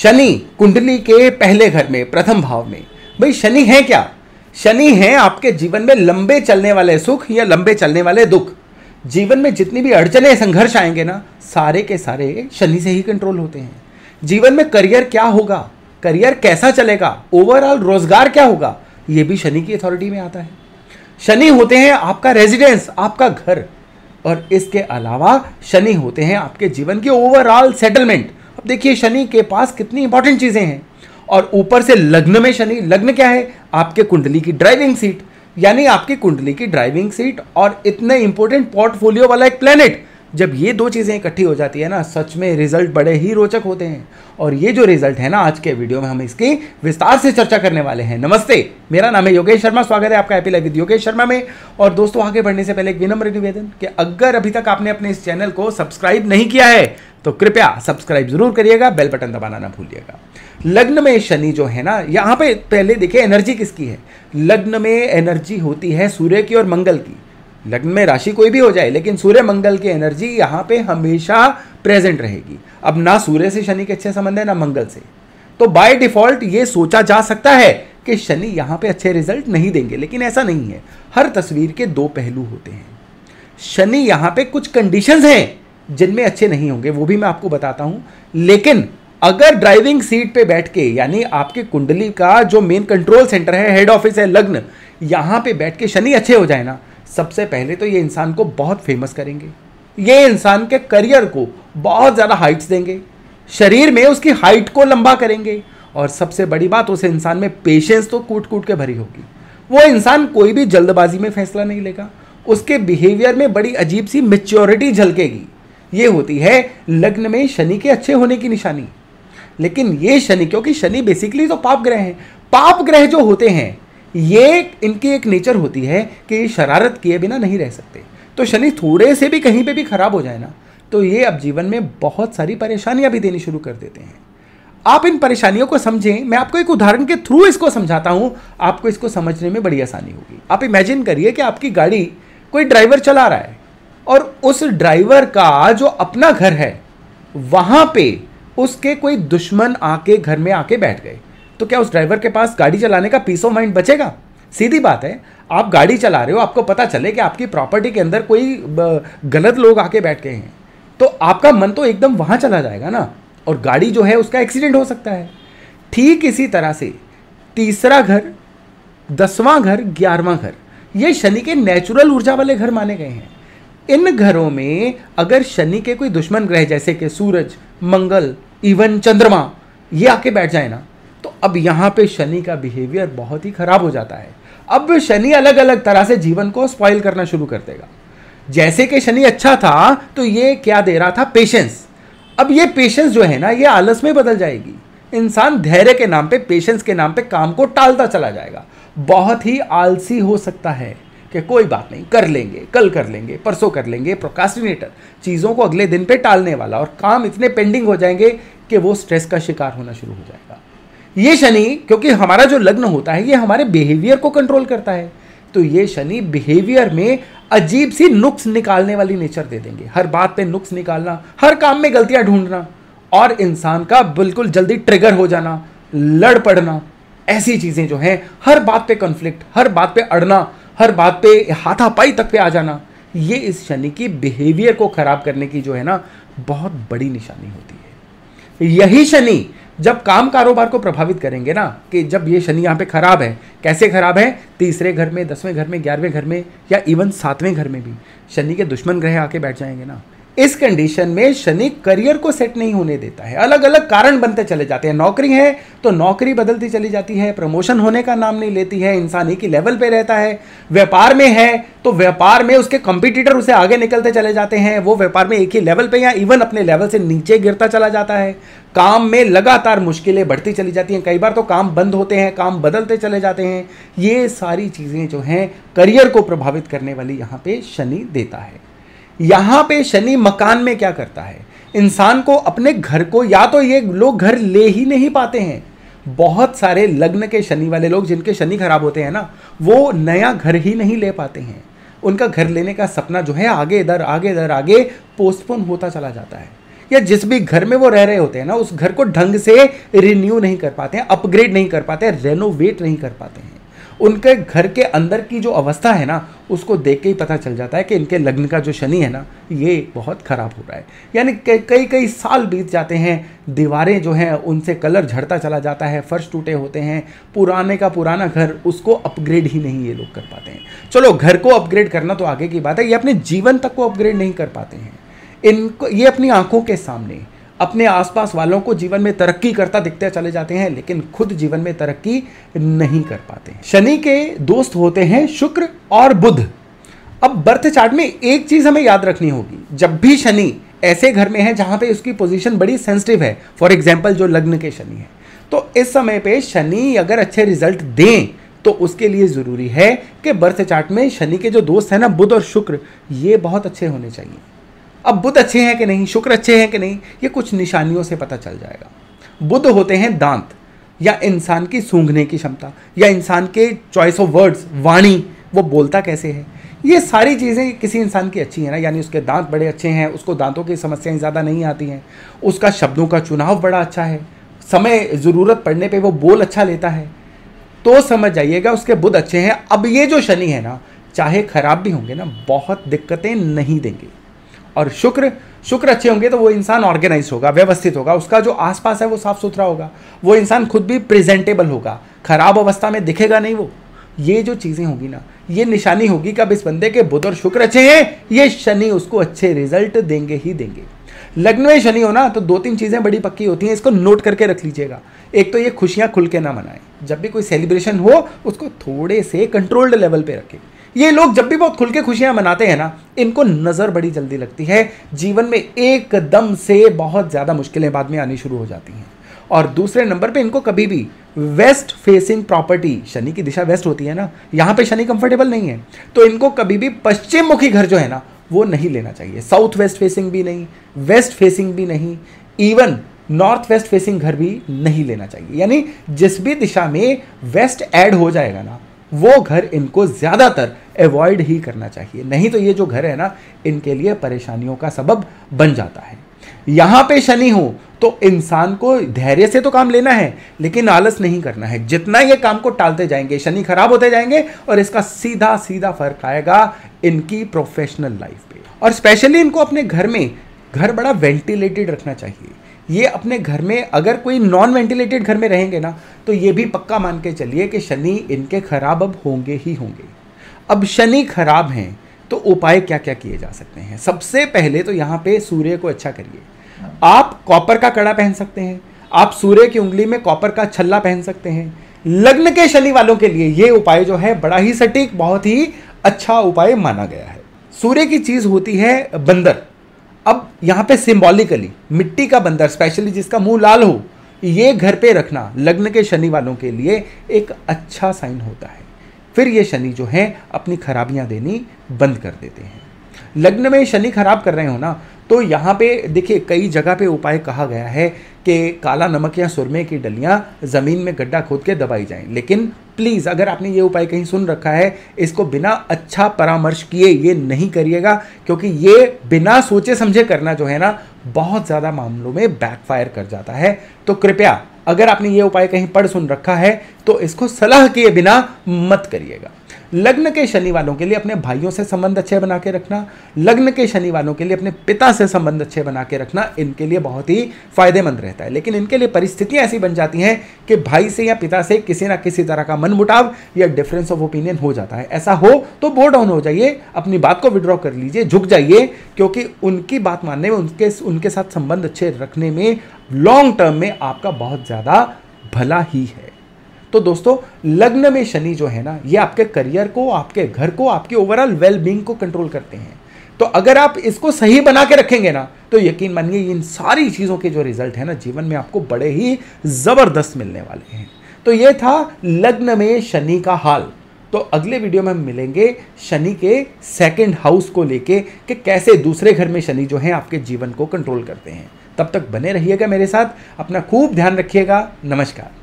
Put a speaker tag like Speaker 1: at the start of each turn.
Speaker 1: शनि कुंडली के पहले घर में प्रथम भाव में भाई शनि है क्या शनि है आपके जीवन में लंबे चलने वाले सुख या लंबे चलने वाले दुख जीवन में जितनी भी अड़चने संघर्ष आएंगे ना सारे के सारे शनि से ही कंट्रोल होते हैं जीवन में करियर क्या होगा करियर कैसा चलेगा ओवरऑल रोजगार क्या होगा ये भी शनि की अथॉरिटी में आता है शनि होते हैं आपका रेजिडेंस आपका घर और इसके अलावा शनि होते हैं आपके जीवन के ओवरऑल सेटलमेंट देखिए शनि के पास कितनी इंपॉर्टेंट चीज़ें हैं और ऊपर से लग्न में शनि लग्न क्या है आपके कुंडली की ड्राइविंग सीट यानी आपकी कुंडली की ड्राइविंग सीट और इतने इंपॉर्टेंट पोर्टफोलियो वाला एक प्लेनेट जब ये दो चीज़ें इकट्ठी हो जाती है ना सच में रिजल्ट बड़े ही रोचक होते हैं और ये जो रिजल्ट है ना आज के वीडियो में हम इसकी विस्तार से चर्चा करने वाले हैं नमस्ते मेरा नाम है योगेश शर्मा स्वागत है आपका AP live with Yogesh Sharma में और दोस्तों आगे बढ़ने से पहले एक विनम्र निवेदन कि अगर अभी तक आपने अपने इस चैनल को सब्सक्राइब नहीं किया है तो कृपया सब्सक्राइब जरूर करिएगा बेल बटन दबाना ना भूलिएगा लग्न में शनि जो है ना यहाँ पे पहले देखिए एनर्जी किसकी है लग्न में एनर्जी होती है सूर्य की और मंगल की लग्न में राशि कोई भी हो जाए लेकिन सूर्य मंगल की एनर्जी यहाँ पे हमेशा प्रेजेंट रहेगी अब ना सूर्य से शनि के अच्छे संबंध है ना मंगल से तो बाय डिफॉल्ट ये सोचा जा सकता है कि शनि यहाँ पे अच्छे रिजल्ट नहीं देंगे लेकिन ऐसा नहीं है हर तस्वीर के दो पहलू होते हैं शनि यहाँ पे कुछ कंडीशंस हैं जिनमें अच्छे नहीं होंगे वो भी मैं आपको बताता हूं लेकिन अगर ड्राइविंग सीट पे बैठ के यानी आपके कुंडली का जो मेन कंट्रोल सेंटर है हेड ऑफिस है लग्न यहां पे बैठ के शनि अच्छे हो जाए ना सबसे पहले तो ये इंसान को बहुत फेमस करेंगे ये इंसान के करियर को बहुत ज़्यादा हाइट्स देंगे शरीर में उसकी हाइट को लंबा करेंगे और सबसे बड़ी बात उस इंसान में पेशेंस तो कूट कूट के भरी होगी वो इंसान कोई भी जल्दबाजी में फैसला नहीं लेगा उसके बिहेवियर में बड़ी अजीब सी मेच्योरिटी झलकेगी ये होती है लग्न में शनि के अच्छे होने की निशानी लेकिन ये शनि क्योंकि शनि बेसिकली तो पाप ग्रह हैं पाप ग्रह जो होते हैं ये इनकी एक नेचर होती है कि ये शरारत किए बिना नहीं रह सकते तो शनि थोड़े से भी कहीं पे भी खराब हो जाए ना तो ये अब जीवन में बहुत सारी परेशानियां भी देनी शुरू कर देते हैं आप इन परेशानियों को समझें मैं आपको एक उदाहरण के थ्रू इसको समझाता हूँ आपको इसको समझने में बड़ी आसानी होगी आप इमेजिन करिए कि आपकी गाड़ी कोई ड्राइवर चला रहा है और उस ड्राइवर का जो अपना घर है वहाँ पे उसके कोई दुश्मन आके घर में आके बैठ गए तो क्या उस ड्राइवर के पास गाड़ी चलाने का पीस ऑफ माइंड बचेगा सीधी बात है आप गाड़ी चला रहे हो आपको पता चले कि आपकी प्रॉपर्टी के अंदर कोई गलत लोग आके बैठ गए हैं तो आपका मन तो एकदम वहाँ चला जाएगा ना और गाड़ी जो है उसका एक्सीडेंट हो सकता है ठीक इसी तरह से तीसरा घर दसवां घर ग्यारहवां घर ये शनि के नेचुरल ऊर्जा वाले घर माने गए हैं इन घरों में अगर शनि के कोई दुश्मन ग्रह जैसे कि सूरज मंगल इवन चंद्रमा ये आके बैठ जाए ना तो अब यहाँ पे शनि का बिहेवियर बहुत ही खराब हो जाता है अब शनि अलग अलग तरह से जीवन को स्पॉइल करना शुरू कर देगा जैसे कि शनि अच्छा था तो ये क्या दे रहा था पेशेंस अब ये पेशेंस जो है ना ये आलस में बदल जाएगी इंसान धैर्य के नाम पे पेशेंस के नाम पे काम को टालता चला जाएगा बहुत ही आलसी हो सकता है कि कोई बात नहीं कर लेंगे कल कर लेंगे परसों कर लेंगे प्रोकास्टिनेटर चीज़ों को अगले दिन पे टालने वाला और काम इतने पेंडिंग हो जाएंगे कि वो स्ट्रेस का शिकार होना शुरू हो जाएगा ये शनि क्योंकि हमारा जो लग्न होता है ये हमारे बिहेवियर को कंट्रोल करता है तो ये शनि बिहेवियर में अजीब सी नुक्स निकालने वाली नेचर दे देंगे हर बात पे नुक्स निकालना हर काम में गलतियां ढूंढना और इंसान का बिल्कुल जल्दी ट्रिगर हो जाना लड़ पड़ना ऐसी चीज़ें जो हैं हर बात पे कॉन्फ्लिक्ट हर बात पे अड़ना हर बात पे हाथापाई तक पे आ जाना ये इस शनि की बिहेवियर को खराब करने की जो है ना बहुत बड़ी निशानी होती है यही शनि जब काम कारोबार को प्रभावित करेंगे ना कि जब ये शनि यहाँ पे खराब है कैसे खराब है तीसरे घर में दसवें घर में ग्यारहवें घर में या इवन सातवें घर में भी शनि के दुश्मन ग्रह आके बैठ जाएंगे ना इस कंडीशन में शनि करियर को सेट नहीं होने देता है अलग अलग कारण बनते चले जाते हैं नौकरी है तो नौकरी बदलती चली जाती है प्रमोशन होने का नाम नहीं लेती है इंसान एक ही लेवल पे रहता है व्यापार में है तो व्यापार में उसके कंपिटिटर उसे आगे निकलते चले जाते हैं वो व्यापार में एक ही लेवल पे या इवन अपने लेवल से नीचे गिरता चला जाता है काम में लगातार मुश्किलें बढ़ती चली जाती हैं कई बार तो काम बंद होते हैं काम बदलते चले जाते हैं ये सारी चीज़ें जो हैं करियर को प्रभावित करने वाली यहाँ पे शनि देता है यहाँ पे शनि मकान में क्या करता है इंसान को अपने घर को या तो ये लोग घर ले ही नहीं पाते हैं बहुत सारे लग्न के शनि वाले लोग जिनके शनि खराब होते हैं ना वो नया घर ही नहीं ले पाते हैं उनका घर लेने का सपना जो है आगे इधर आगे इधर आगे पोस्टपोन होता चला जाता है या जिस भी घर में वो रह रहे होते हैं ना उस घर को ढंग से रिन्यू नहीं कर पाते हैं अपग्रेड नहीं कर पाते रेनोवेट नहीं कर पाते हैं उनके घर के अंदर की जो अवस्था है ना उसको देख के ही पता चल जाता है कि इनके लग्न का जो शनि है ना ये बहुत ख़राब हो रहा है यानी कई कई साल बीत जाते हैं दीवारें जो हैं उनसे कलर झड़ता चला जाता है फर्श टूटे होते हैं पुराने का पुराना घर उसको अपग्रेड ही नहीं ये लोग कर पाते हैं चलो घर को अपग्रेड करना तो आगे की बात है ये अपने जीवन तक को अपग्रेड नहीं कर पाते हैं इनको ये अपनी आंखों के सामने अपने आसपास वालों को जीवन में तरक्की करता दिखते चले जाते हैं लेकिन खुद जीवन में तरक्की नहीं कर पाते शनि के दोस्त होते हैं शुक्र और बुध अब बर्थ चार्ट में एक चीज हमें याद रखनी होगी जब भी शनि ऐसे घर में है जहां पे उसकी पोजीशन बड़ी सेंसिटिव है फॉर एग्जाम्पल जो लग्न के शनि है तो इस समय पे शनि अगर अच्छे रिजल्ट दें तो उसके लिए ज़रूरी है कि बर्थ चार्ट में शनि के जो दोस्त हैं ना बुध और शुक्र ये बहुत अच्छे होने चाहिए अब बुध अच्छे हैं कि नहीं शुक्र अच्छे हैं कि नहीं ये कुछ निशानियों से पता चल जाएगा बुध होते हैं दांत या इंसान की सूंघने की क्षमता या इंसान के चॉइस ऑफ वर्ड्स वाणी वो बोलता कैसे है ये सारी चीज़ें किसी इंसान की अच्छी हैं ना यानी उसके दांत बड़े अच्छे हैं उसको दांतों की समस्याएं ज़्यादा नहीं आती हैं उसका शब्दों का चुनाव बड़ा अच्छा है समय ज़रूरत पड़ने पे वो बोल अच्छा लेता है तो समझ जाइएगा उसके बुध अच्छे हैं अब ये जो शनि है ना चाहे खराब भी होंगे ना बहुत दिक्कतें नहीं देंगे और शुक्र शुक्र अच्छे होंगे तो वो इंसान ऑर्गेनाइज होगा व्यवस्थित होगा उसका जो आसपास है वो साफ सुथरा होगा वो इंसान खुद भी प्रेजेंटेबल होगा खराब अवस्था में दिखेगा नहीं वो ये जो चीज़ें होगी ना ये निशानी होगी कब इस बंदे के बुध और शुक्र अच्छे हैं ये शनि उसको अच्छे रिजल्ट देंगे ही देंगे लग्न में शनि हो ना तो दो तीन चीज़ें बड़ी पक्की होती हैं इसको नोट करके रख लीजिएगा एक तो ये खुशियाँ खुल के ना मनाएं जब भी कोई सेलिब्रेशन हो उसको थोड़े से कंट्रोल्ड लेवल पे रखें ये लोग जब भी बहुत खुल के खुशियां मनाते हैं ना इनको नज़र बड़ी जल्दी लगती है जीवन में एकदम से बहुत ज़्यादा मुश्किलें बाद में आनी शुरू हो जाती हैं और दूसरे नंबर पे इनको कभी भी वेस्ट फेसिंग प्रॉपर्टी शनि की दिशा वेस्ट होती है ना यहाँ पे शनि कंफर्टेबल नहीं है तो इनको कभी भी पश्चिम मुखी घर जो है ना वो नहीं लेना चाहिए साउथ वेस्ट फेसिंग भी नहीं वेस्ट फेसिंग भी नहीं इवन नॉर्थ वेस्ट फेसिंग घर भी नहीं लेना चाहिए यानी जिस भी दिशा में वेस्ट ऐड हो जाएगा ना वो घर इनको ज़्यादातर अवॉइड ही करना चाहिए नहीं तो ये जो घर है ना इनके लिए परेशानियों का सबब बन जाता है यहाँ पे शनि हो तो इंसान को धैर्य से तो काम लेना है लेकिन आलस नहीं करना है जितना ये काम को टालते जाएंगे शनि खराब होते जाएंगे और इसका सीधा सीधा फर्क आएगा इनकी प्रोफेशनल लाइफ पे और स्पेशली इनको अपने घर में घर बड़ा वेंटिलेटेड रखना चाहिए ये अपने घर में अगर कोई नॉन वेंटिलेटेड घर में रहेंगे ना तो ये भी पक्का मान के चलिए कि शनि इनके खराब अब होंगे ही होंगे अब शनि खराब हैं तो उपाय क्या क्या किए जा सकते हैं सबसे पहले तो यहाँ पे सूर्य को अच्छा करिए आप कॉपर का कड़ा पहन सकते हैं आप सूर्य की उंगली में कॉपर का छल्ला पहन सकते हैं लग्न के शनि वालों के लिए ये उपाय जो है बड़ा ही सटीक बहुत ही अच्छा उपाय माना गया है सूर्य की चीज होती है बंदर अब यहाँ पे सिंबॉलिकली मिट्टी का बंदर स्पेशली जिसका मुंह लाल हो ये घर पे रखना लग्न के शनि वालों के लिए एक अच्छा साइन होता है फिर ये शनि जो है अपनी खराबियाँ देनी बंद कर देते हैं लग्न में शनि खराब कर रहे हो ना तो यहाँ पे देखिए कई जगह पे उपाय कहा गया है कि काला नमक या सुरमे की डलियाँ ज़मीन में गड्ढा खोद के दबाई जाएं लेकिन प्लीज़ अगर आपने ये उपाय कहीं सुन रखा है इसको बिना अच्छा परामर्श किए ये नहीं करिएगा क्योंकि ये बिना सोचे समझे करना जो है ना बहुत ज़्यादा मामलों में बैकफायर कर जाता है तो कृपया अगर आपने ये उपाय कहीं पढ़ सुन रखा है तो इसको सलाह किए बिना मत करिएगा लग्न के शनि वालों के लिए अपने भाइयों से संबंध अच्छे बना के रखना लग्न के शनि वालों के लिए अपने पिता से संबंध अच्छे बना के रखना इनके लिए बहुत ही फायदेमंद रहता है लेकिन इनके लिए परिस्थितियाँ ऐसी बन जाती हैं कि भाई से या पिता से किसी ना किसी तरह का मनमुटाव या डिफरेंस ऑफ ओपिनियन हो जाता है ऐसा हो तो बोर्ड डाउन हो जाइए अपनी बात को विड्रॉ कर लीजिए झुक जाइए क्योंकि उनकी बात मानने में उनके उनके साथ संबंध अच्छे रखने में लॉन्ग टर्म में आपका बहुत ज़्यादा भला ही है तो दोस्तों लग्न में शनि जो है ना ये आपके करियर को आपके घर को आपके ओवरऑल वेलबींग को कंट्रोल करते हैं तो अगर आप इसको सही बना के रखेंगे ना तो यकीन मानिए इन सारी चीज़ों के जो रिजल्ट है ना जीवन में आपको बड़े ही ज़बरदस्त मिलने वाले हैं तो ये था लग्न में शनि का हाल तो अगले वीडियो में हम मिलेंगे शनि के सेकंड हाउस को लेके कि कैसे दूसरे घर में शनि जो है आपके जीवन को कंट्रोल करते हैं तब तक बने रहिएगा मेरे साथ अपना खूब ध्यान रखिएगा नमस्कार